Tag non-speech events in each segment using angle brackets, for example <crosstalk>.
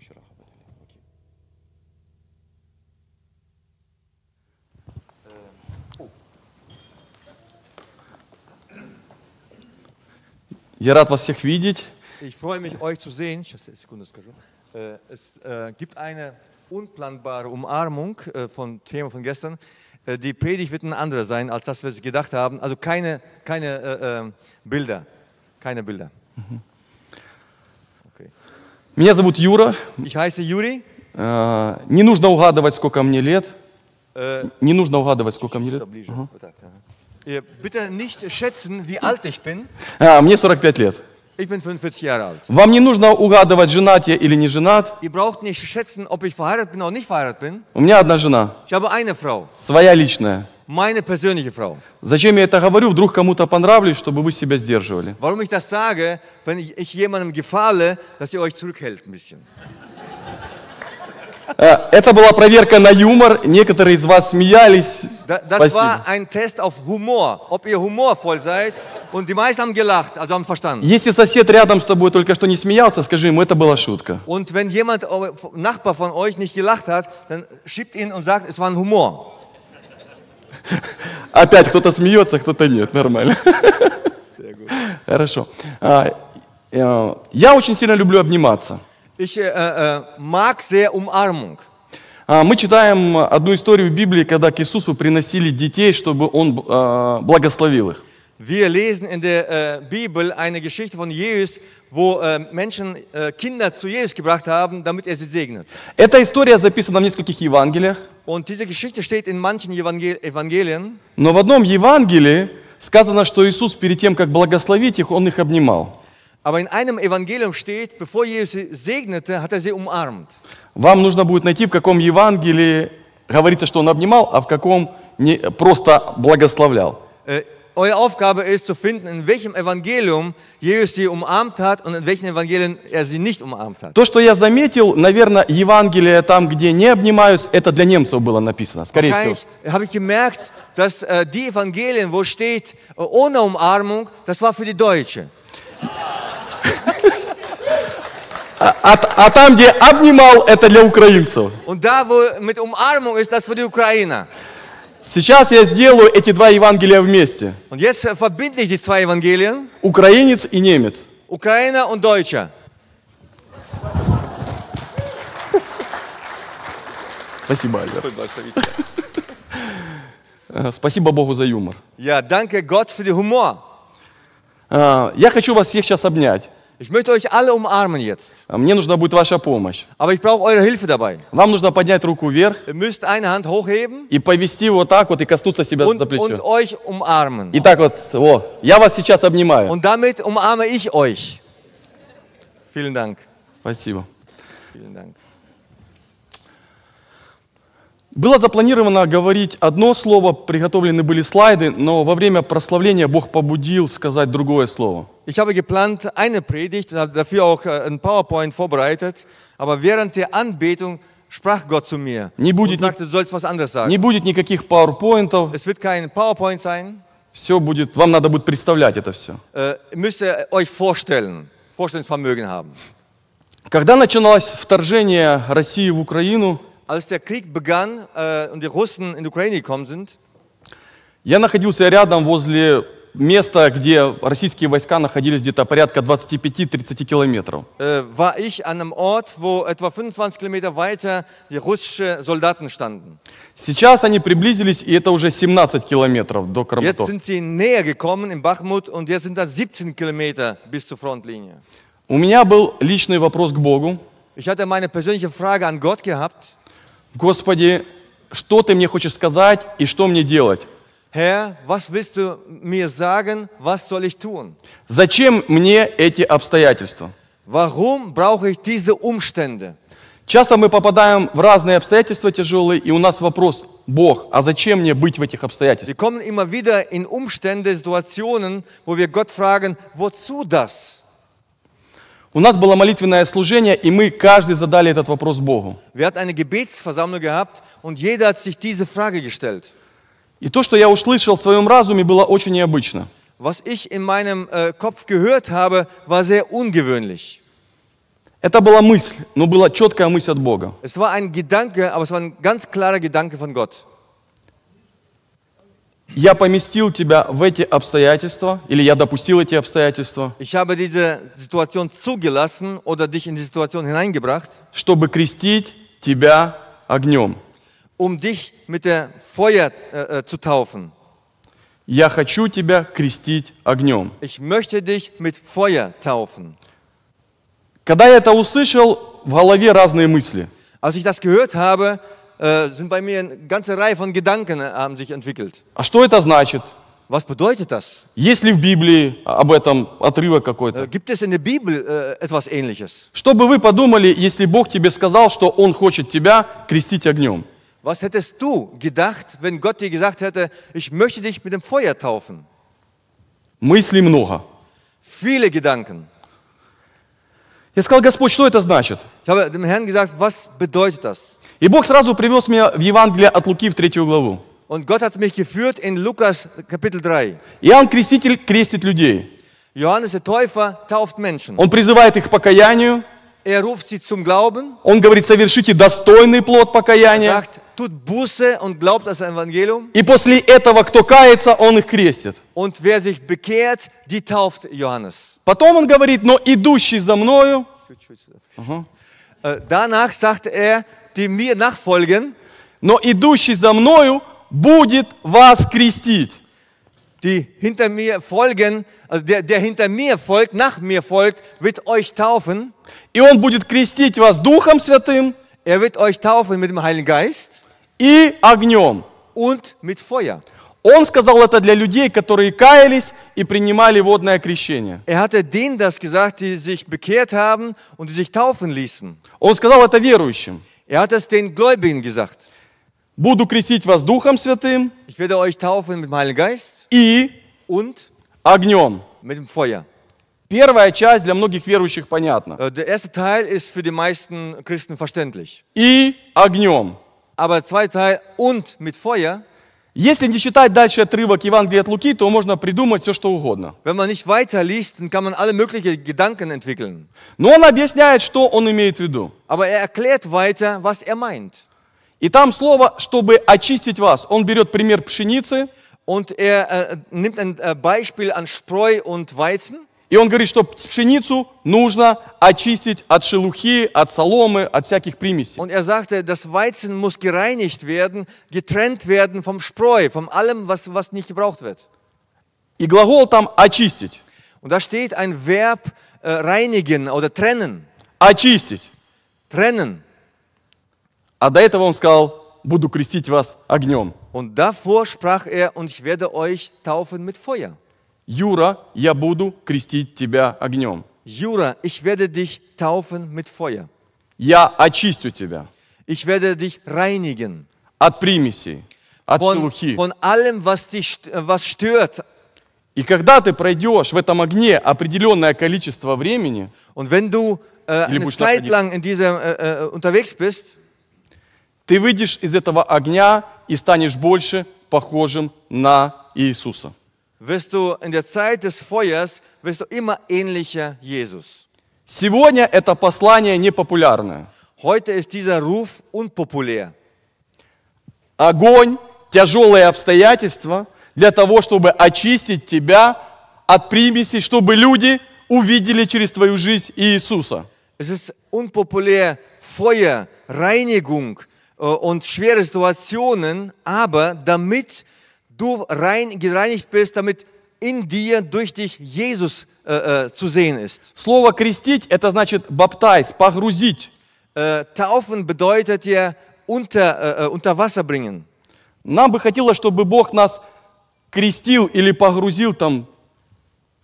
مش مش راح ابدا لك Я рад вас всех видеть. Ich freue mich, euch zu sehen. Sekunde, скажу. Es э, э, gibt eine unplanbare Umarmung э, von Thema von gestern. Äh, die Predigt wird eine andere sein, als das wir gedacht haben. Also keine, keine äh, ähm, Bilder. Keine Bilder. Mhm. Меня зовут Юра. Ich heiße Yuri. Э, не нужно угадывать, сколько мне лет. Э, не нужно угадывать, сколько мне лет. Ближе, ага. вот так, ага. Э, Bitte nicht schätzen, wie alt ich bin. А, мне 45 лет. Ich bin 45 Jahre alt. Вам не нужно угадывать, женат я или не женат. Ihr braucht nicht schätzen, ob ich verheiratet bin oder nicht verheiratet bin. У меня одна жена. Ich habe eine Frau. Своя личная meine persönliche Frau. Зачем я это говорю? Вдруг кому-то понравлюсь, чтобы вы себя сдерживали. Warum ich das sage, wenn ich, ich jemandem gefalle, dass ihr euch zurückhält ein bisschen. Это была проверка на юмор. Некоторые из вас смеялись. Das Спасибо. war ein Test auf Humor, ob ihr humorvoll seid. Und die meisten haben gelacht, also haben verstanden. Если сосед рядом с тобой только что не смеялся, скажи ему, это была шутка. Und wenn jemand Nachbar von euch nicht gelacht hat, dann schiebt ihn und sagt, es war ein Humor. Опять кто-то смеется, кто-то нет. Нормально. Хорошо. А, э, я очень сильно люблю обниматься. Ich äh, э, э, um а, Мы читаем одну историю в Библии, когда к Иисусу приносили детей, чтобы Он а, благословил их. Wir lesen in der äh, Bibel eine Geschichte von Jesus, wo äh, Menschen äh, Kinder zu Jesus gebracht haben, damit er sie segnet. Эта история записана в нескольких Евангелиях. Und diese Geschichte steht in manchen Evangel Evangelien. Но в одном Евангелии сказано, что Иисус перед тем, как благословить их, он их обнимал. Aber in einem Evangelium steht, bevor Jesus sie segnete, hat er sie umarmt. Вам нужно будет найти, в каком Евангелии говорится, что он обнимал, а в каком не, просто благословлял. Äh, eure Aufgabe ist zu finden, in welchem Evangelium Jesus sie umarmt hat und in welchen Evangelien er sie nicht umarmt hat. То, что я заметил, наверное, Евангелие там, где не обнимаются, это для немцев было написано, скорее всего. Habe ich gemerkt, dass äh, die Evangelien, wo steht ohne Umarmung, das war für die Deutsche. А, а, а там, где обнимал, это для украинцев. Und da, wo mit Umarmung ist, das für die Ukrainer. Сейчас я сделаю эти два Евангелия вместе. Und jetzt verbinde ich die zwei Evangelien. Украинец и немец. Украина, und Deutscher. Спасибо, Альберт. Спасибо э, Богу за юмор. Я danke Gott für э, Я хочу вас всех сейчас обнять. Ich möchte euch alle umarmen jetzt. А мне нужна будет ваша помощь. Aber ich brauche eure Hilfe dabei. Вам нужно поднять руку вверх. Ihr müsst eine Hand hochheben. И повести вот так вот и коснуться себя und, за плечо. Und euch umarmen. И так вот, о, я вас сейчас обнимаю. Und damit umarme ich euch. Vielen Dank. Спасибо. Vielen Dank. Было запланировано говорить одно слово, приготовлены были слайды, но во время прославления Бог побудил сказать другое слово ich habe geplant eine Predigt, habe dafür auch ein PowerPoint vorbereitet, aber während der Anbetung sprach Gott zu mir не будет, und sagte, du sollst was anderes sagen. Не будет никаких PowerPointов. Es wird kein PowerPoint sein. Все будет, вам надо будет представлять это все. Äh, müsst ihr euch vorstellen, Vorstellungsvermögen haben. Когда начиналось вторжение России в Украину, als der Krieg begann äh, und die Russen in die Ukraine gekommen sind, я находился рядом возле место, где российские войска находились где-то порядка 25-30 километров. War ich an einem Ort, wo etwa 25 Kilometer weiter die russische Soldaten standen. Сейчас они приблизились, и это уже 17 километров до Краматорска. Jetzt sind sie näher gekommen in Bakhmut und jetzt sind dann 17 Kilometer bis zur Frontlinie. У меня был личный вопрос к Богу. Ich hatte meine persönliche Frage an Gott gehabt. Господи, что ты мне хочешь сказать и что мне делать? Herr, was willst du mir sagen? Was soll ich tun? Зачем мне эти обстоятельства? Warum brauche ich diese Umstände? Часто мы попадаем в разные обстоятельства тяжелые, и у нас вопрос, Бог, а зачем мне быть в этих Wir обстоятельствах? kommen immer wieder in Umstände, Situationen, wo wir Gott fragen, wozu das? У нас было молитвенное служение, и мы каждый задали этот вопрос Богу. Wir hatten eine Gebetsversammlung gehabt und jeder hat sich diese Frage gestellt. И то, что я услышал в своем разуме, было очень необычно. Was ich in meinem äh, Kopf gehört habe, war sehr ungewöhnlich. Это была мысль, но была четкая мысль от Бога. Es war ein Gedanke, aber es war ein ganz klarer Gedanke von Gott. Я поместил тебя в эти обстоятельства, или я допустил эти обстоятельства, Ich habe diese Situation zugelassen oder dich in die Situation hineingebracht, чтобы крестить тебя огнем um dich mit der Feuer äh, zu taufen. Я хочу тебя крестить огнем. Ich möchte dich mit Feuer taufen. Когда я это услышал, в голове разные мысли. Als ich das gehört habe, äh, sind bei mir eine ganze Reihe von Gedanken haben sich entwickelt. А что это значит? Was bedeutet das? Есть ли в Библии об этом отрывок какой-то? Gibt es in der Bibel äh, etwas ähnliches? Что бы вы подумали, если Бог тебе сказал, что Он хочет тебя крестить огнем? Was hättest du gedacht, wenn Gott dir gesagt hätte, ich möchte dich mit dem Feuer taufen? Мыслей много. Viele Gedanken. Я сказал, Господь, что это значит? Ich habe dem Herrn gesagt, was bedeutet das? И Бог сразу привез меня в Евангелие от Луки в третью главу. Und Gott hat mich geführt in Lukas Kapitel 3. Иоанн Креститель крестит людей. Johannes der Täufer tauft Menschen. Он призывает их к покаянию. Er ruft sie zum Glauben. Он говорит, совершите достойный плод покаяния. Er sagt, tut Buße und glaubt das Evangelium. И после этого, кто кается, он их крестит. Und wer sich bekehrt, die tauft Johannes. Потом он говорит, но идущий за мною... Угу. Danach sagt er, die mir nachfolgen, но идущий за мною будет вас крестить. Die hinter mir folgen, also der, der hinter mir folgt, nach mir folgt, wird euch taufen. И он будет крестить вас Духом Святым. Er wird euch taufen mit dem Heiligen Geist и огнем. Und mit Feuer. Он сказал это для людей, которые каялись и принимали водное крещение. Er hatte denen das gesagt, die sich bekehrt haben und die sich taufen ließen. Он сказал это верующим. Er hat es den Gläubigen gesagt. Буду крестить вас Духом Святым. Ich werde euch taufen mit meinem Geist. И und огнем. Mit dem Feuer. Первая часть для многих верующих понятна. Äh, der erste Teil ist für die meisten Christen verständlich. И огнем. aber zwei Teil und mit Feuer. Если не читать дальше отрывок Евангелия от Луки, то можно придумать все, что угодно. Wenn man nicht weiterliest, dann kann man alle möglichen Gedanken entwickeln. Но он объясняет, что он имеет в виду. Aber er erklärt weiter, was er meint. И там слово, чтобы очистить вас. Он берет пример пшеницы. Und er äh, nimmt ein Beispiel an Spreu und Weizen. И он говорит, что пшеницу нужно очистить от шелухи, от соломы, от всяких примесей. Und er sagte, das Weizen muss gereinigt werden, getrennt werden vom Spreu, von allem, was, was nicht gebraucht wird. И глагол там очистить. Und da steht ein Verb äh, reinigen oder trennen. Очистить. Trennen. А до этого он сказал, буду крестить вас огнем. Und davor sprach er, und ich werde euch taufen mit Feuer. Юра, я буду крестить тебя огнем. Юра, ich werde dich taufen mit Feuer. Я очистю тебя. Ich werde dich reinigen. От примесей, от von, шелухи. Von allem, was dich, äh, was stört. И когда ты пройдешь в этом огне определенное количество времени, Und wenn du, äh, или будешь Zeit lang in diesem, äh, äh, unterwegs bist, ты выйдешь из этого огня и станешь больше похожим на Иисуса wirst du in der Zeit des Feuers, wirst du immer ähnlicher Jesus. Сегодня это послание непопулярное. Heute ist dieser Ruf unpopulär. Огонь, тяжелые обстоятельства для того, чтобы очистить тебя от примесей, чтобы люди увидели через твою жизнь Иисуса. Es ist unpopulär Feuer, Reinigung und schwere Situationen, aber damit du rein gereinigt bist, damit in dir, durch dich Jesus äh, äh, zu sehen ist. Слово крестить это значит баптайс, погрузить. Äh, taufen bedeutet ja unter, äh, äh, unter Wasser bringen. Нам бы хотелось, чтобы Бог нас крестил или погрузил там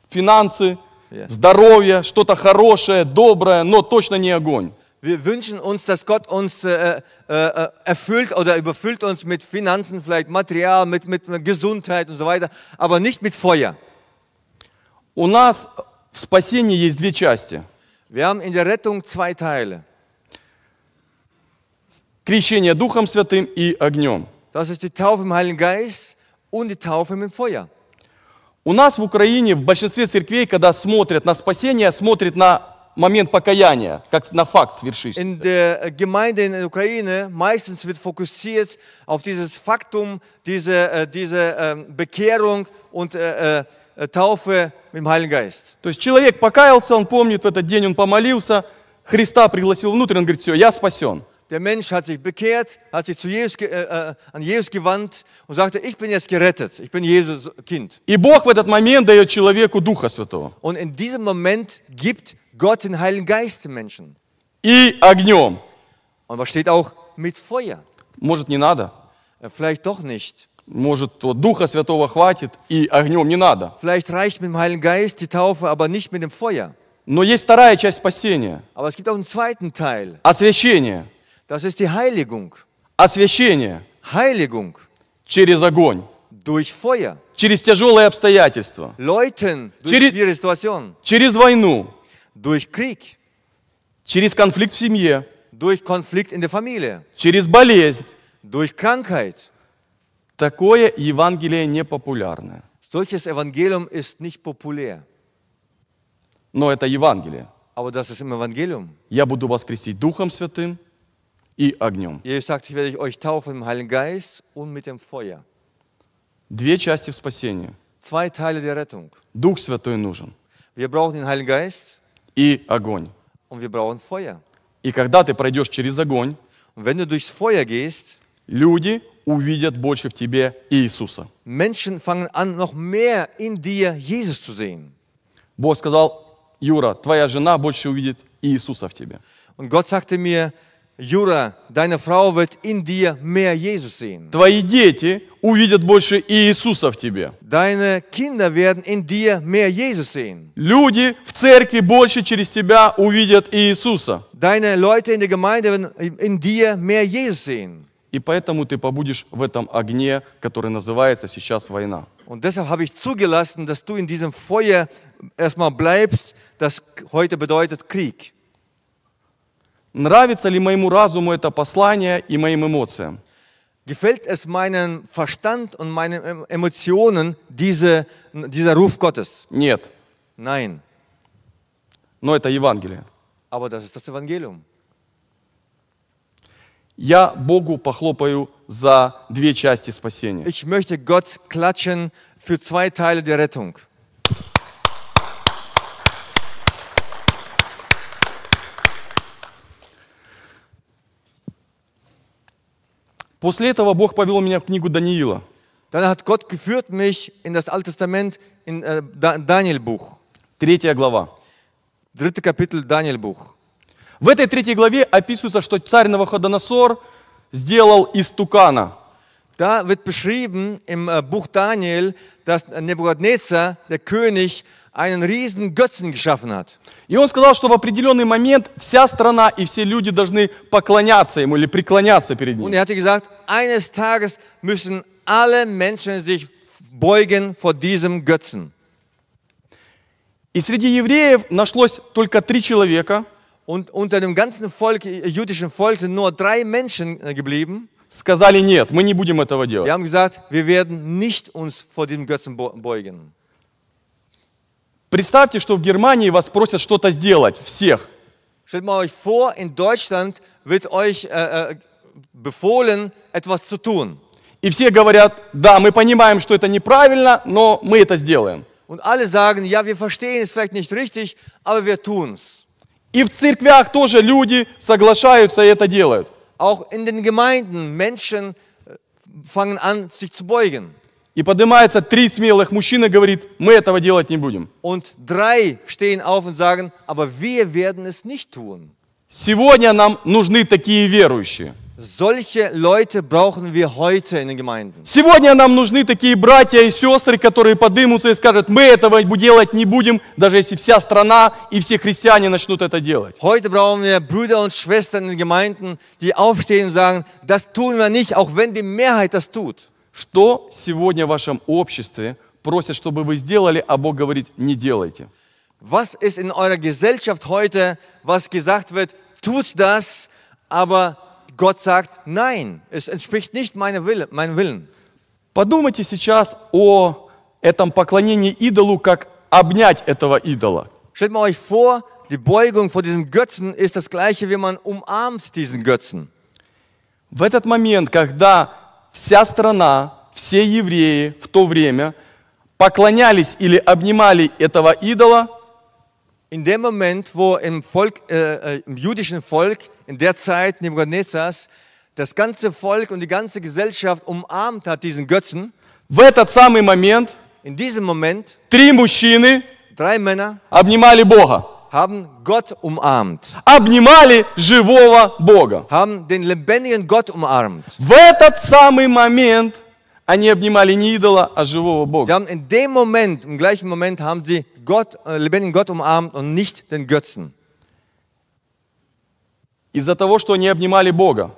финансы, yeah. здоровье, что-то хорошее, доброе, но точно не огонь. Wir wünschen uns, dass Gott uns äh, äh, äh, erfüllt oder überfüllt uns mit Finanzen, vielleicht Material, mit, mit Gesundheit und so weiter, aber nicht mit Feuer. У нас в спасении есть две части. Wir haben in der Rettung zwei Teile. Крещение Духом Святым и огнем. Das ist die Taufe im Heiligen Geist und die Taufe im Feuer. У нас в Украине в большинстве церквей, когда смотрят на спасение, смотрят на момент покаяния, как на факт свершившийся. In der uh, Gemeinde in der Ukraine meistens wird fokussiert auf dieses Faktum, diese, äh, diese ähm, Bekehrung und äh, äh, Taufe mit dem То есть человек покаялся, он помнит в этот день, он помолился, Христа пригласил внутрь, он говорит, все, я спасен. Der Mensch hat sich bekehrt, hat sich zu Jesus, äh, an Jesus gewandt und sagte, ich bin jetzt gerettet, ich bin Jesus Kind. И Бог в этот момент дает человеку Духа Святого. Und in diesem Moment gibt Gott den Heiligen Geist den Menschen. И огнем. Und was steht auch mit Feuer? Может, не надо? Vielleicht doch nicht. Может, вот Духа Святого хватит и огнем не надо. Vielleicht reicht mit dem Heiligen Geist die Taufe, aber nicht mit dem Feuer. Но есть вторая часть спасения. Aber es gibt auch einen zweiten Teil. Освящение. Das ist die Heiligung. Освящение. Heiligung. Через огонь. Durch Feuer. Через тяжелые обстоятельства. Leuten. Durch через, Situation. через войну. Durch Krieg. Через конфликт в семье. Durch Konflikt in der Familie. Через болезнь. Durch Krankheit. Такое Евангелие не популярное. Solches Evangelium ist nicht populär. Но это Евангелие. Aber das ist im Evangelium. Я буду вас крестить Духом Святым и огнем. Иисус sagt, ich werde euch taufen im Heiligen Geist und mit dem Feuer. Две части в спасении. Zwei Teile der Rettung. Дух Святой нужен. Wir brauchen den Heiligen Geist. И огонь. Und wir brauchen Feuer. И когда ты пройдешь через огонь, und wenn du durchs Feuer gehst, люди увидят больше в тебе Иисуса. Menschen fangen an, noch mehr in dir Jesus zu sehen. Бог сказал, Юра, твоя жена больше увидит Иисуса в тебе. Und Gott sagte mir, Юра, deine Frau wird in dir mehr Jesus sehen. Твои дети увидят больше Иисуса в тебе. Deine Kinder werden in dir mehr Jesus sehen. Люди в церкви больше через тебя увидят Иисуса. Deine Leute in der Gemeinde werden in dir mehr Jesus sehen. И поэтому ты побудешь в этом огне, который называется сейчас война. Und deshalb habe ich zugelassen, dass du in diesem Feuer erstmal bleibst, das heute bedeutet Krieg. Нравится ли моему разуму это послание и моим эмоциям? Gefällt es meinem Verstand und meinen Emotionen diese, dieser Ruf Gottes? Нет. Nein. Но это Евангелие. Aber das ist das Evangelium. Я Богу похлопаю за две части спасения. Ich möchte Gott klatschen für zwei Teile der Rettung. После этого Бог повел меня в книгу Даниила. Dann hat Gott geführt mich in das Alte Testament, in äh, Daniel-Buch. Третья глава. Dritte Kapitel Daniel-Buch. В этой третьей главе описывается, что царь Навуходоносор сделал из тукана. Da wird beschrieben im Buch Daniel, dass Nebukadnezar, der König, einen riesen Götzen geschaffen hat. И он сказал, что в определенный момент вся страна и все люди должны поклоняться ему или преклоняться перед ним. Und er hatte gesagt, eines Tages müssen alle Menschen sich beugen vor diesem Götzen. И среди евреев нашлось только три человека. Und unter dem ganzen Volk, jüdischen Volk sind nur drei Menschen geblieben сказали нет, мы не будем этого делать. Wir haben gesagt, wir werden nicht uns vor dem Götzen beugen. Представьте, что в Германии вас просят что-то сделать, всех. Stellt mal euch vor, in Deutschland wird euch äh, äh, befohlen, etwas zu tun. И все говорят, да, мы понимаем, что это неправильно, но мы это сделаем. Und alle sagen, ja, wir verstehen es vielleicht nicht richtig, aber wir tun's. И в церквях тоже люди соглашаются и это делают. Auch in den Gemeinden Menschen fangen an, sich zu beugen. И поднимается три смелых мужчины и говорит, мы этого делать не будем. Und drei stehen auf und sagen, aber wir werden es nicht tun. Сегодня нам нужны такие верующие. Solche Leute brauchen wir heute in den Gemeinden. Сегодня нам нужны такие братья и сестры, которые подымутся и скажут, мы этого делать не будем, даже если вся страна и все христиане начнут это делать. Heute brauchen wir Brüder und Schwestern in den Gemeinden, die aufstehen und sagen, das tun wir nicht, auch wenn die Mehrheit das tut. Что сегодня в вашем обществе просят, чтобы вы сделали, а Бог говорит, не делайте? Was ist in eurer Gesellschaft heute, was gesagt wird, tut das, aber Gott sagt, nein, es entspricht nicht meinem Wille, meinem Willen. Подумайте сейчас о этом поклонении идолу, как обнять этого идола. Stellt mal euch vor, die Beugung vor diesem Götzen ist das gleiche, wie man umarmt diesen Götzen. В этот момент, когда вся страна, все евреи в то время поклонялись или обнимали этого идола, in dem Moment, wo im, Volk, äh, äh im jüdischen Volk in der Zeit Nebuchadnezzars das ganze Volk und die ganze Gesellschaft umarmt hat diesen Götzen, в этот самый момент in diesem Moment три мужчины drei Männer обнимали Бога. haben Gott umarmt. Обнимали живого Бога. haben den lebendigen Gott umarmt. В этот самый момент Они обнимали не идола, а живого Бога. Sie haben in dem Moment, im gleichen Moment, haben sie Gott, lebendigen Gott umarmt und nicht den Götzen. Из-за того, что они обнимали Бога.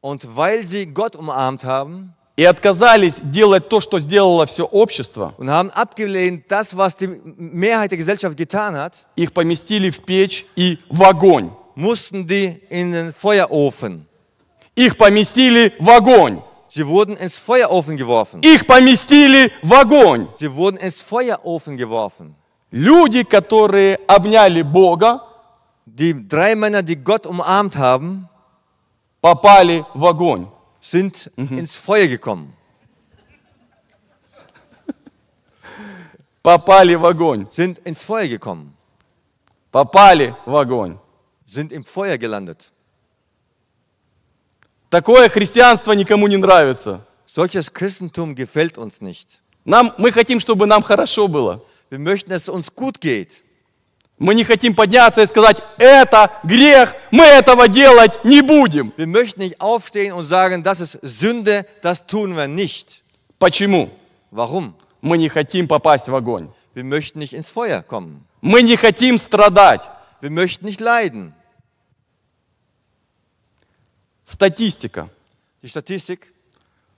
Und weil sie Gott umarmt haben, и отказались делать то, что сделало все общество, und haben abgelehnt, das, was die Mehrheit der Gesellschaft getan hat, их поместили в печь и в огонь. Mussten die in den Feuerofen. Их поместили в огонь. Sie wurden ins Feuerofen geworfen. Их поместили в огонь. Sie wurden ins Feuerofen geworfen. Люди, которые обняли Бога, die drei Männer, die Gott umarmt haben, попали в огонь. sind mhm. ins Feuer gekommen. попали в огонь. Sind ins Feuer gekommen. Попали в огонь. Sind im Feuer gelandet. Такое христианство никому не нравится. Solches Christentum gefällt uns nicht. Нам, мы хотим, чтобы нам хорошо было. Wir möchten, dass es uns gut geht. Мы не хотим подняться и сказать, это грех, мы этого делать не будем. Wir möchten nicht aufstehen und sagen, das ist Sünde, das tun wir nicht. Почему? Warum? Мы не хотим попасть в огонь. Wir möchten nicht ins Feuer kommen. Мы не хотим страдать. Wir möchten nicht leiden. Статистика. Die Statistik.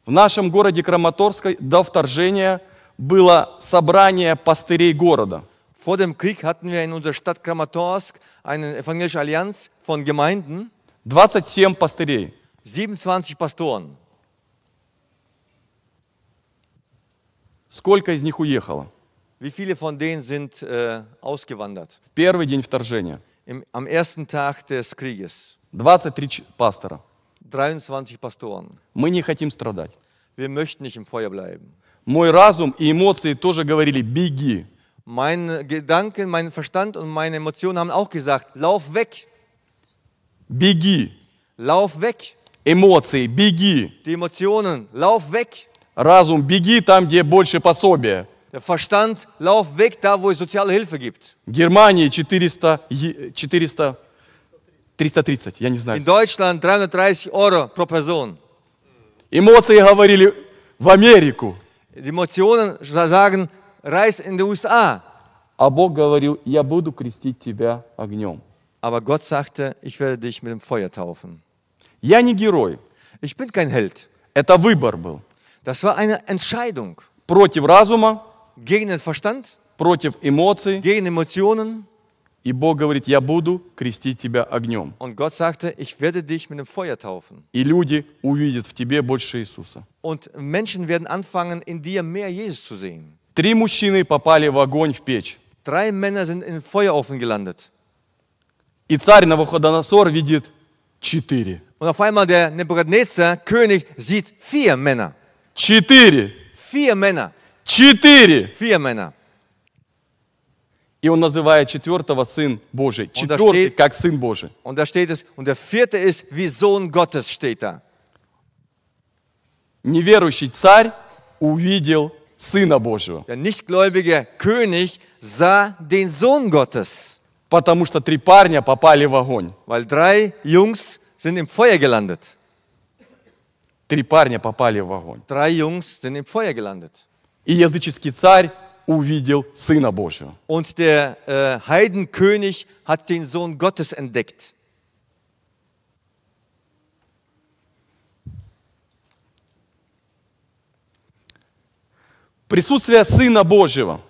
В нашем городе Краматорской до вторжения было собрание пастырей города. Vor dem Krieg hatten wir in unserer Stadt Kramatorsk eine evangelische Allianz von Gemeinden. 27 пастырей. 27 Pastoren. Сколько из них уехало? Wie viele von denen sind äh, ausgewandert? В первый день вторжения. Im, am ersten Tag des Krieges. 23 пастора. 23 Pastoren. Мы не хотим страдать. Wir möchten nicht im Feuer bleiben. Мой разум и эмоции тоже говорили «беги». Mein Gedanken, mein Verstand und meine Emotionen haben auch gesagt, lauf weg. Беги. Lauf weg. Эмоции, беги. Die Emotionen, lauf weg. Разум, беги там, где больше пособия. Der Verstand, lauf weg da, wo es soziale Hilfe gibt. Германии 400, 400 330, я не знаю. In Deutschland 330 Euro pro Person. Эмоции говорили в Америку. Die Emotionen sagen, reis in die USA. А Бог говорил, я буду крестить тебя огнем. Aber Gott sagte, ich werde dich mit dem Feuer taufen. Я не герой. Ich bin kein Held. Это выбор был. Das war eine Entscheidung. Против разума. Gegen den Verstand. Против эмоций. Gegen Emotionen. И Бог говорит, я буду крестить тебя огнем. Und Gott sagte, ich werde dich mit dem Feuer taufen. И люди увидят в тебе больше Иисуса. Und Menschen werden anfangen, in dir mehr Jesus zu sehen. Три мужчины попали в огонь в печь. Drei Männer sind in den Feuerofen gelandet. И царь Навуходоносор видит четыре. Und auf einmal der Nebuchadnezzar, König, sieht vier Männer. Четыре. Vier Männer. Четыре. Vier Männer. И он называет четвертого Сын Божий. Четвертый, steht, как Сын Божий. Und da steht es, und der vierte ist wie Sohn Gottes, steht da. Неверующий царь увидел Сына Божьего. Der nichtgläubige König sah den Sohn Gottes. Потому что три парня попали в огонь. Weil drei Jungs sind im Feuer gelandet. Три парня попали в огонь. Drei Jungs sind im Feuer gelandet. И языческий царь увидел Сына Божьего. Und der äh, Heidenkönig hat den Sohn Gottes entdeckt. Присутствие Сына Божьего.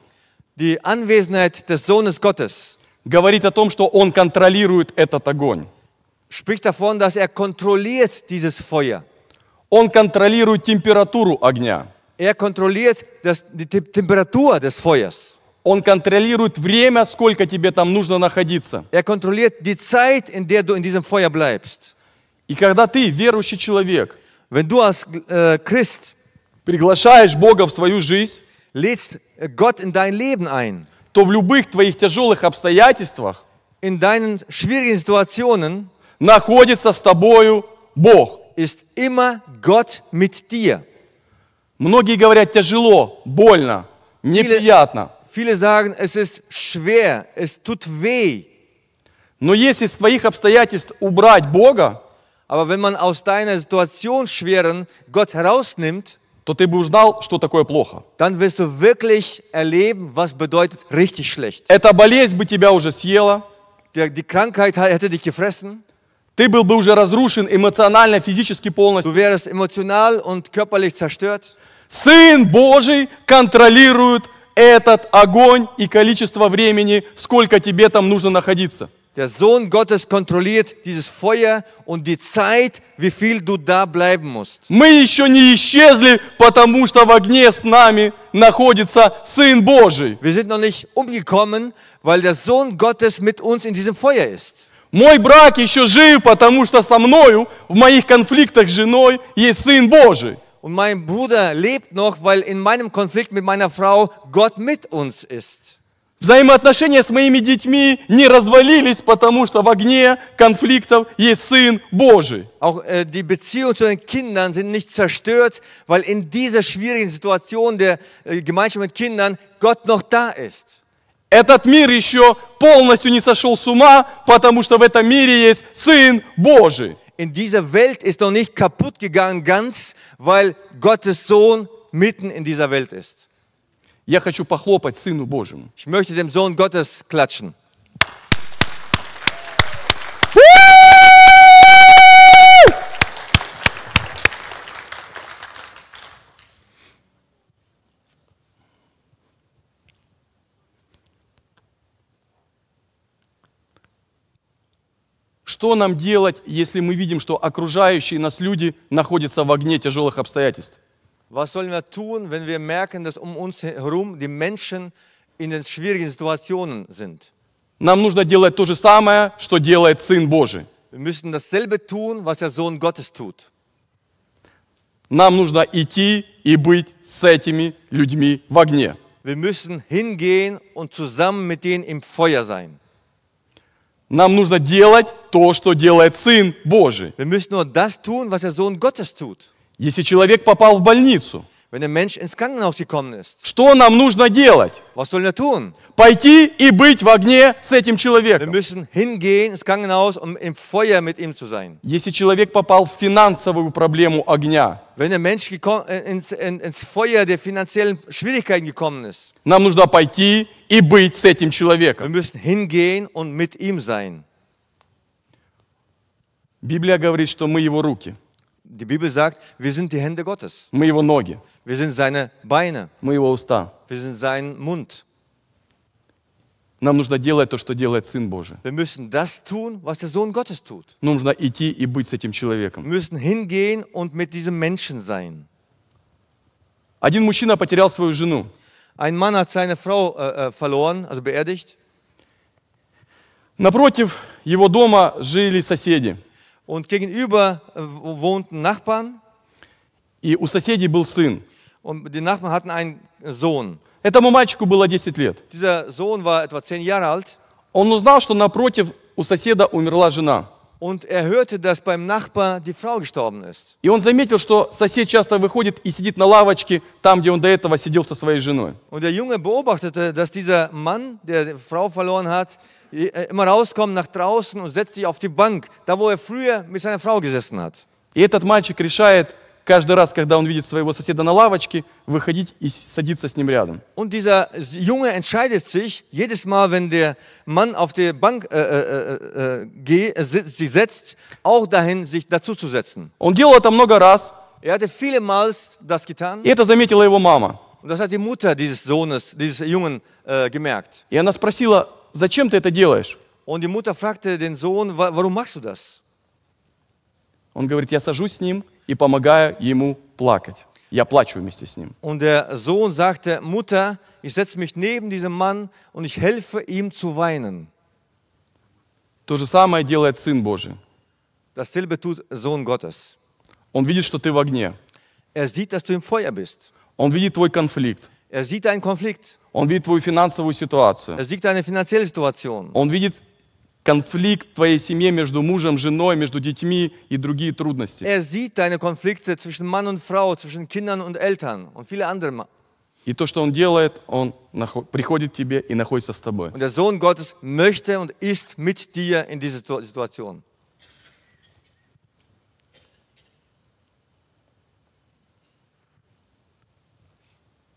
Die Anwesenheit des Sohnes Gottes. Говорит о том, что он контролирует этот огонь. Spricht davon, dass er kontrolliert dieses Feuer. Он контролирует температуру огня. Er kontrolliert das, die Temperatur des Feuers. Он контролирует время, сколько тебе там нужно находиться. Er kontrolliert die Zeit, in der du in diesem Feuer bleibst. И когда ты верующий человек, wenn du als äh, Christ приглашаешь Бога в свою жизнь, lädst Gott in dein Leben ein, то в любых твоих тяжелых обстоятельствах, in deinen schwierigen Situationen, находится с тобою Бог. Ist immer Gott mit dir. Многие говорят тяжело, больно, неприятно. Viele, viele sagen, es ist schwer, es tut weh. Но если из твоих обстоятельств убрать Бога, aber wenn man aus deiner Situation schweren Gott herausnimmt, то ты бы узнал, что такое плохо. Dann wirst du wirklich erleben, was bedeutet richtig schlecht. Эта болезнь бы тебя уже съела. Die, die Krankheit hätte dich gefressen. Ты был бы уже разрушен эмоционально, физически полностью. Du wärst emotional und körperlich zerstört. Сын Божий контролирует этот огонь и количество времени, сколько тебе там нужно находиться. Der Sohn Gottes kontrolliert dieses Feuer und die Zeit, wie viel du da bleiben musst. Мы еще не исчезли, потому что в огне с нами находится Сын Божий. Wir sind noch nicht umgekommen, weil der Sohn Gottes mit uns in diesem Feuer ist. Мой брак еще жив, потому что со мною в моих конфликтах с женой есть Сын Божий und mein Bruder lebt noch, weil in meinem Konflikt mit meiner Frau Gott mit uns ist. Взаимоотношения с моими детьми не развалились, потому что в огне конфликтов есть Сын Божий. Auch äh, die Beziehungen zu den Kindern sind nicht zerstört, weil in dieser schwierigen Situation der äh, Gemeinschaft mit Kindern Gott noch da ist. Этот мир еще полностью не сошел с ума, потому что в этом мире есть Сын Божий. in dieser Welt ist noch nicht kaputt gegangen ganz, weil Gottes Sohn mitten in dieser Welt ist. Ich möchte dem Sohn Gottes klatschen. Что нам делать, если мы видим, что окружающие нас люди находятся в огне тяжелых обстоятельств? Was sollen wir tun, wenn wir merken, dass um uns herum die Menschen in den schwierigen Situationen sind? Нам нужно делать то же самое, что делает Сын Божий. Wir müssen dasselbe tun, was der Sohn Gottes tut. Нам нужно идти и быть с этими людьми в огне. Wir müssen hingehen und zusammen mit denen im Feuer sein. Нам нужно делать то, что делает Сын Божий. Wir müssen nur das tun, was der Sohn Gottes tut. Если человек попал в больницу, Wenn der Mensch ins Krankenhaus gekommen ist, что нам нужно делать? Was sollen wir tun? Пойти и быть в огне с этим человеком. Wir müssen hingehen ins Krankenhaus, um im Feuer mit ihm zu sein. Если человек попал в финансовую проблему огня, Wenn der Mensch gekommen, ins, ins Feuer der finanziellen Schwierigkeiten gekommen ist, нам нужно пойти и быть с этим человеком. Wir müssen hingehen und mit ihm sein. Библия говорит, что мы его руки. Die Bibel sagt, wir sind die Hände Gottes. Мы его ноги. Wir sind seine Beine. Мы его уста. Wir sind sein Mund. Нам нужно делать то, что делает Сын Божий. Wir müssen das tun, was der Sohn Gottes tut. Нужно идти и быть с этим человеком. Wir müssen hingehen und mit diesem Menschen sein. Один мужчина потерял свою жену. Ein Mann hat seine Frau äh, verloren, also beerdigt. Напротив его дома жили соседи. Und gegenüber wohnten Nachbarn. И у соседей был сын. Und die Nachbarn hatten einen Sohn. Этому мальчику было 10 лет. Dieser Sohn war etwa 10 Jahre alt. Он узнал, что напротив у соседа умерла жена. Und er hörte, dass beim Nachbar die Frau gestorben ist. И он заметил, что сосед часто выходит и сидит на лавочке, там, где он до этого сидел со своей женой. Und der Junge beobachtete, dass dieser Mann, der die Frau verloren hat, immer rauskommt nach draußen und setzt sich auf die Bank, da wo er früher mit seiner Frau gesessen hat. И этот мальчик решает каждый раз, когда он видит своего соседа на лавочке, выходить и садиться с ним рядом. Und dieser Junge entscheidet sich jedes Mal, wenn der Mann auf der Bank äh, äh, äh, geht, sie setzt, auch dahin sich dazu zu setzen. Он делал это много раз. Er hatte vielmals das getan. И это заметила его мама. Und das hat die Mutter dieses Sohnes, dieses Jungen äh, gemerkt. И она спросила, зачем ты это делаешь? Und die Mutter fragte den Sohn, warum machst du das? Он говорит, я сажусь с ним и помогаю ему плакать. Я плачу вместе с ним. Und der Sohn sagte, Mutter, ich setze mich neben diesem Mann und ich helfe ihm zu weinen. То же самое делает Сын Божий. Dasselbe tut Sohn Gottes. Он видит, что ты в огне. Er sieht, dass du im Feuer bist. Он видит твой конфликт. Er sieht deinen Konflikt. Он видит твою финансовую ситуацию. Er sieht deine finanzielle Situation. Он видит Конфликт в твоей семье между мужем, женой, между детьми и другие трудности. Er sieht deine Konflikte zwischen Mann und Frau, zwischen Kindern und Eltern und viele andere. И то, что он делает, он приходит к тебе и находится с тобой. Und der Sohn Gottes möchte und ist mit dir in dieser Situation.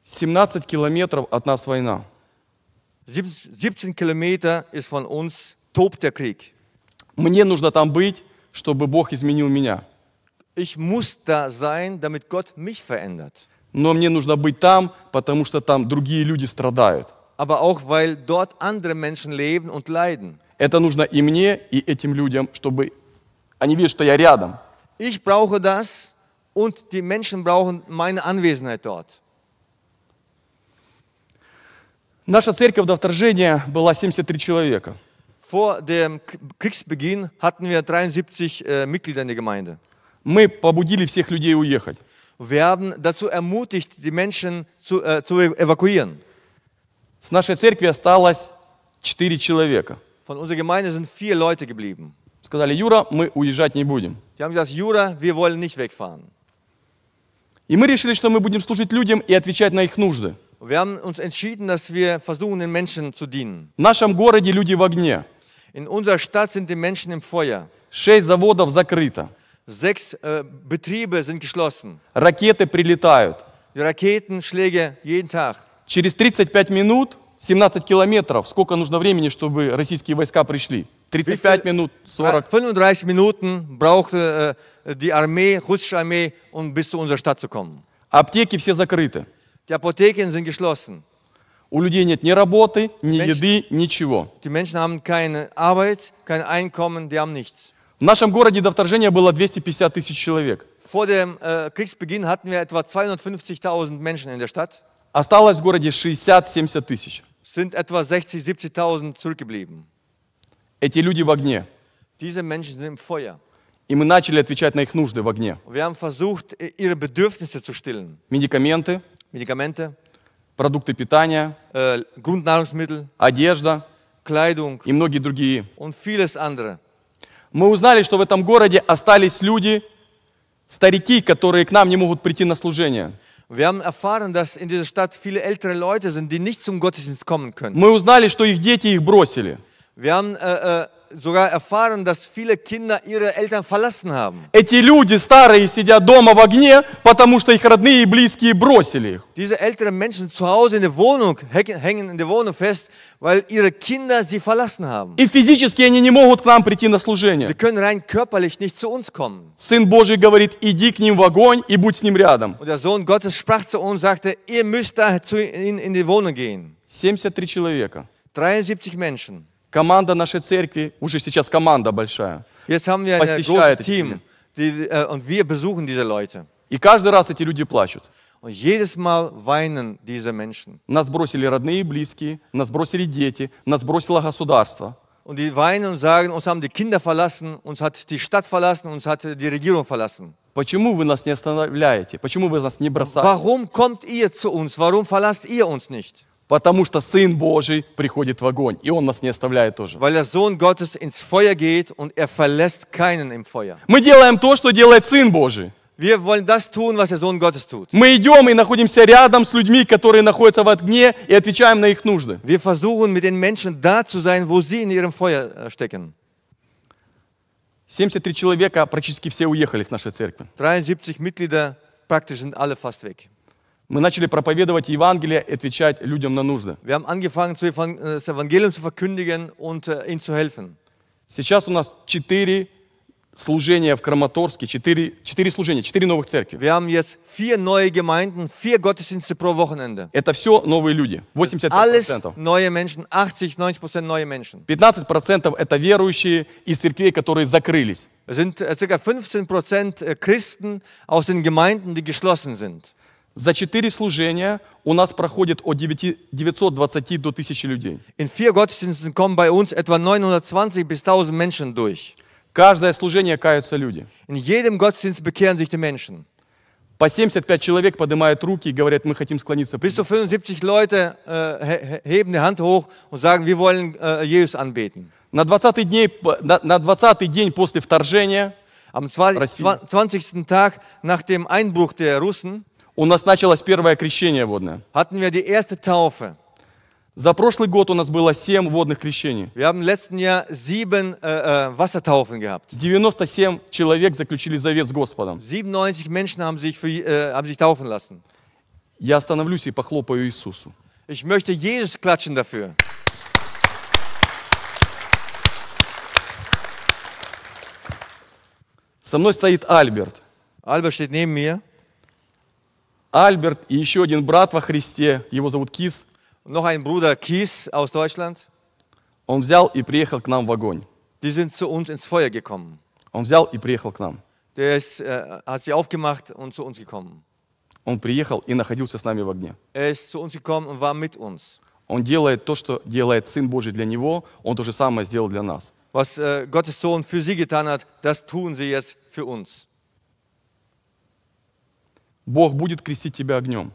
Семнадцать километров от нас война. 17 Kilometer ist von uns tobt der Krieg. Мне нужно там быть, чтобы Бог изменил меня. Ich muss da sein, damit Gott mich verändert. Но мне нужно быть там, потому что там другие люди страдают. Aber auch, weil dort andere Menschen leben und leiden. Это нужно и мне, и этим людям, чтобы они видели, что я рядом. Ich brauche das und die Menschen brauchen meine Anwesenheit dort. Наша церковь до вторжения была 73 человека. Vor dem Kriegsbeginn hatten wir 73 äh, Mitglieder in der Gemeinde. Мы побудили всех людей уехать. Wir haben dazu ermutigt, die Menschen zu, äh, zu evakuieren. С нашей церкви осталось 4 человека. Von unserer Gemeinde sind vier Leute geblieben. Сказали, Юра, мы уезжать не будем. Die haben gesagt, Jura, wir wollen nicht wegfahren. И мы решили, что мы будем служить людям и отвечать на их нужды. Wir haben uns entschieden, dass wir versuchen, den Menschen zu dienen. В нашем городе люди в огне. In unserer Stadt sind die Menschen im Feuer. Шесть заводов закрыто. Sechs äh, Betriebe sind geschlossen. Ракеты прилетают. Die Raketenschläge jeden Tag. Через 35 минут 17 километров. Сколько нужно времени, чтобы российские войска пришли? 35 viel, минут, 40. 35 Minuten brauchte äh, die Armee, russische Armee, um bis zu unserer Stadt zu kommen. Аптеки все закрыты. Die Apotheken sind geschlossen. У людей нет ни работы, ни Menschen, еды, ничего. Die Menschen haben keine Arbeit, kein Einkommen, die haben nichts. В нашем городе до вторжения было 250 тысяч человек. Vor dem äh, Kriegsbeginn hatten wir etwa 250.000 Menschen in der Stadt. Осталось в городе 60-70 тысяч. Sind etwa 60, 70.000 zurückgeblieben. Эти люди в огне. Diese Menschen sind im Feuer. И мы начали отвечать на их нужды в огне. Wir haben versucht, ihre Bedürfnisse zu stillen. Медикаменты. Медикаменты продукты питания, äh, Grundnahrungsmittel, одежда, Kleidung и многие другие. Und vieles andere. Мы узнали, что в этом городе остались люди, старики, которые к нам не могут прийти на служение. Wir haben erfahren, dass in dieser Stadt viele ältere Leute sind, die nicht zum Gottesdienst kommen können. Мы узнали, что их дети их бросили. Wir haben äh, äh, sogar erfahren, dass viele Kinder ihre Eltern verlassen haben. Эти люди старые сидят дома в огне, потому что их родные и близкие бросили их. Diese älteren Menschen zu Hause in der Wohnung hängen in der Wohnung fest, weil ihre Kinder sie verlassen haben. И физически они не могут к нам прийти на служение. Die können rein körperlich nicht zu uns kommen. Сын Божий говорит: "Иди к ним в огонь и будь с ним рядом". Und der Sohn Gottes sprach zu uns, sagte: "Ihr müsst da zu ihnen in die Wohnung gehen." 73 человека. 73 Menschen. Команда нашей церкви, уже сейчас команда большая, Jetzt haben wir ein großes Team die, äh, und wir besuchen diese Leute. И каждый раз эти люди плачут. Und jedes Mal weinen diese Menschen. Нас бросили родные и близкие, нас бросили дети, нас бросило государство. Und die weinen und sagen, uns haben die Kinder verlassen, uns hat die Stadt verlassen, uns hat die Regierung verlassen. Почему вы нас не оставляете? Почему вы нас не бросаете? Warum kommt ihr zu uns? Warum verlasst ihr uns nicht? потому что Сын Божий приходит в огонь, и Он нас не оставляет тоже. Weil der Sohn Gottes ins Feuer geht und er verlässt keinen im Feuer. Мы делаем то, что делает Сын Божий. Wir wollen das tun, was der Sohn Gottes tut. Мы идем и находимся рядом с людьми, которые находятся в огне, и отвечаем на их нужды. Wir versuchen, mit den Menschen da zu sein, wo sie in ihrem Feuer äh, stecken. 73 человека практически все уехали с нашей церкви. 73 Mitglieder, praktisch sind alle fast weg. Мы начали проповедовать Евангелие, отвечать людям на нужды. Wir haben angefangen, das Evangelium zu verkündigen und ihnen zu helfen. Сейчас у нас четыре служения в Краматорске, четыре, четыре служения, четыре новых церкви. Wir haben jetzt vier neue Gemeinden, vier Gottesdienste pro Wochenende. Это все новые люди, 85%. Alles neue Menschen, 80, 90% neue Menschen. 15% это верующие из церквей, которые закрылись. Es sind ca. 15% Christen aus den Gemeinden, die geschlossen sind. За четыре служения у нас проходит от 9, 920 до 1000 людей. In vier Gottesdiensten kommen bei uns etwa 920 bis 1000 Menschen durch. Каждое служение каются люди. In jedem Gottesdienst bekehren sich die Menschen. По 75 человек поднимают руки и говорят, мы хотим склониться. Bis zu 75 Leute äh, heben die Hand hoch und sagen, wir wollen äh, Jesus anbeten. На 20 дней, на, на 20 день после вторжения Am 20. 20. Tag nach dem Einbruch der Russen у нас началось первое крещение водное. Hatten wir die erste Taufe. За прошлый год у нас было семь водных крещений. Wir haben letzten Jahr sieben, äh, äh, Wassertaufen gehabt. 97 человек заключили завет с Господом. 97 Menschen haben sich, für, äh, haben sich taufen lassen. Я остановлюсь и похлопаю Иисусу. Ich möchte Jesus klatschen dafür. Со мной стоит Альберт. Альберт стоит neben mir. Альберт и еще один брат во Христе, его зовут Кис. Noch ein Bruder Kies aus Deutschland. Он взял и приехал к нам в огонь. Die sind zu uns ins Feuer gekommen. Он взял и приехал к нам. Der ist, äh, hat sie aufgemacht und zu uns gekommen. Он приехал и находился с нами в огне. Er ist zu uns gekommen und war mit uns. Он делает то, что делает Сын Божий для него, Он то же самое сделал для нас. Was äh, Gottes Sohn für sie getan hat, das tun sie jetzt für uns. Бог будет крестить тебя огнем.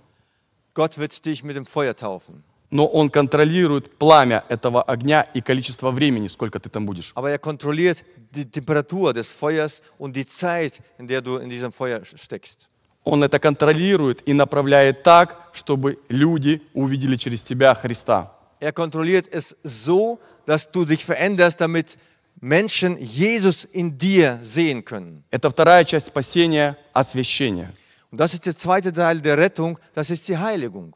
Gott wird dich mit dem Feuer taufen. Но он контролирует пламя этого огня и количество времени, сколько ты там будешь. Aber er kontrolliert die Temperatur des Feuers und die Zeit, in der du in diesem Feuer steckst. Он это контролирует и направляет так, чтобы люди увидели через тебя Христа. Er kontrolliert es so, dass du dich veränderst, damit Menschen Jesus in dir sehen können. Это вторая часть спасения – освящение. Und das ist der zweite Teil der Rettung, das ist die Heiligung.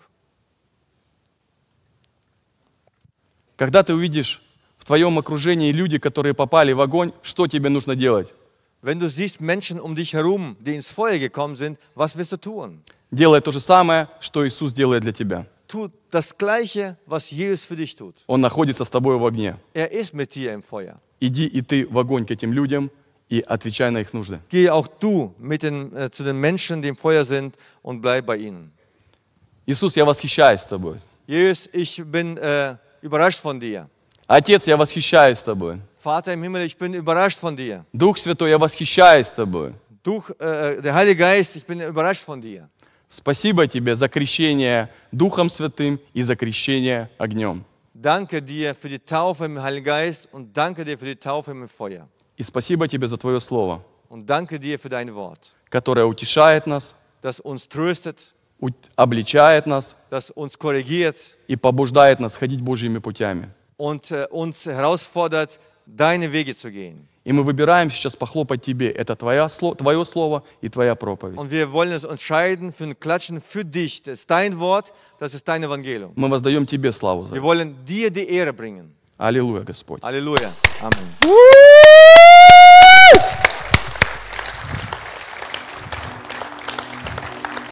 Когда ты увидишь в твоем окружении люди, которые попали в огонь, что тебе нужно делать? Wenn du siehst Menschen um dich herum, die ins Feuer gekommen sind, was wirst du tun? Делай то же самое, что Иисус делает для тебя. Tu das Gleiche, was Jesus für dich tut. Он находится с тобой в огне. Er ist mit dir im Feuer. Иди и ты в огонь к этим людям, и отвечай на их нужды. Geh auch du mit den, äh, zu den Menschen, die im Feuer sind, und bleib bei ihnen. Иисус, я восхищаюсь тобой. Jesus, ich bin äh, überrascht von dir. Отец, я восхищаюсь тобой. Vater im Himmel, ich bin überrascht von dir. Дух Святой, я восхищаюсь тобой. Duch, äh, der Heilige Geist, ich bin überrascht von dir. Спасибо тебе за крещение Духом Святым и за крещение огнем. Danke dir für die Taufe im Heiligen Geist und danke dir für die Taufe im Feuer. И спасибо тебе за твое слово. Und danke dir für dein Wort, которое утешает нас, das uns tröstet, обличает нас das uns korrigiert, и побуждает нас ходить Божьими путями. Und, äh, uns herausfordert, deine Wege zu gehen. И мы выбираем сейчас похлопать тебе. Это твое, твое слово и твоя проповедь. Und wir wollen uns entscheiden für ein Klatschen für dich. Das ist dein Wort, das ist dein Evangelium. Мы воздаем тебе славу за это. Wir wollen dir die Ehre bringen. Аллилуйя, Господь. Аллилуйя. Аминь. Woo! <laughs>